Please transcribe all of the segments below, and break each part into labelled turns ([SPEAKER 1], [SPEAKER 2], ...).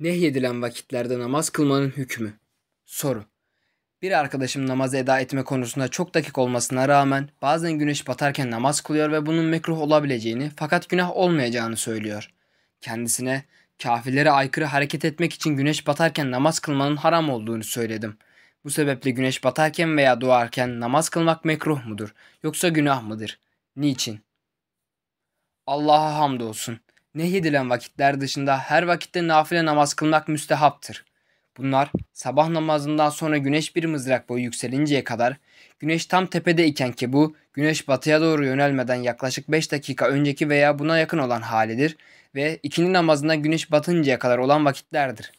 [SPEAKER 1] Nehyedilen vakitlerde namaz kılmanın hükmü. Soru. Bir arkadaşım namazı eda etme konusunda çok dakik olmasına rağmen bazen güneş batarken namaz kılıyor ve bunun mekruh olabileceğini fakat günah olmayacağını söylüyor. Kendisine kafirlere aykırı hareket etmek için güneş batarken namaz kılmanın haram olduğunu söyledim. Bu sebeple güneş batarken veya doğarken namaz kılmak mekruh mudur yoksa günah mıdır? Niçin? Allah'a hamdolsun nehyedilen vakitler dışında her vakitte nafile namaz kılmak müstehaptır. Bunlar sabah namazından sonra güneş bir mızrak boyu yükselinceye kadar, güneş tam tepede iken ki bu güneş batıya doğru yönelmeden yaklaşık 5 dakika önceki veya buna yakın olan halidir ve ikindi namazında güneş batıncaya kadar olan vakitlerdir.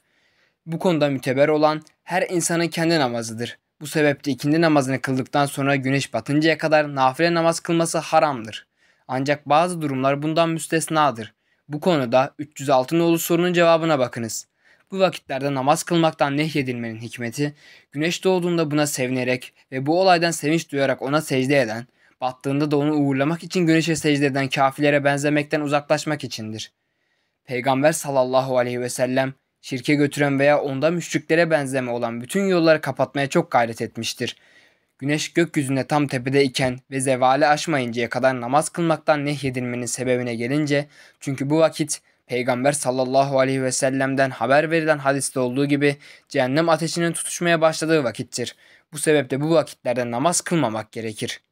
[SPEAKER 1] Bu konuda müteber olan her insanın kendi namazıdır. Bu sebeple ikindi namazını kıldıktan sonra güneş batıncaya kadar nafile namaz kılması haramdır. Ancak bazı durumlar bundan müstesnadır. Bu konuda 306 nolu sorunun cevabına bakınız. Bu vakitlerde namaz kılmaktan nehyedilmenin hikmeti, güneş doğduğunda buna sevinerek ve bu olaydan sevinç duyarak ona secde eden, battığında da onu uğurlamak için güneşe secde eden kafirlere benzemekten uzaklaşmak içindir. Peygamber sallallahu aleyhi ve sellem, şirke götüren veya onda müşriklere benzeme olan bütün yolları kapatmaya çok gayret etmiştir güneş gökyüzünde tam tepede iken ve zevale aşmayıncaya kadar namaz kılmaktan nehyedilmenin sebebine gelince çünkü bu vakit Peygamber sallallahu aleyhi ve sellem'den haber verilen hadiste olduğu gibi cehennem ateşinin tutuşmaya başladığı vakittir. Bu sebeple bu vakitlerde namaz kılmamak gerekir.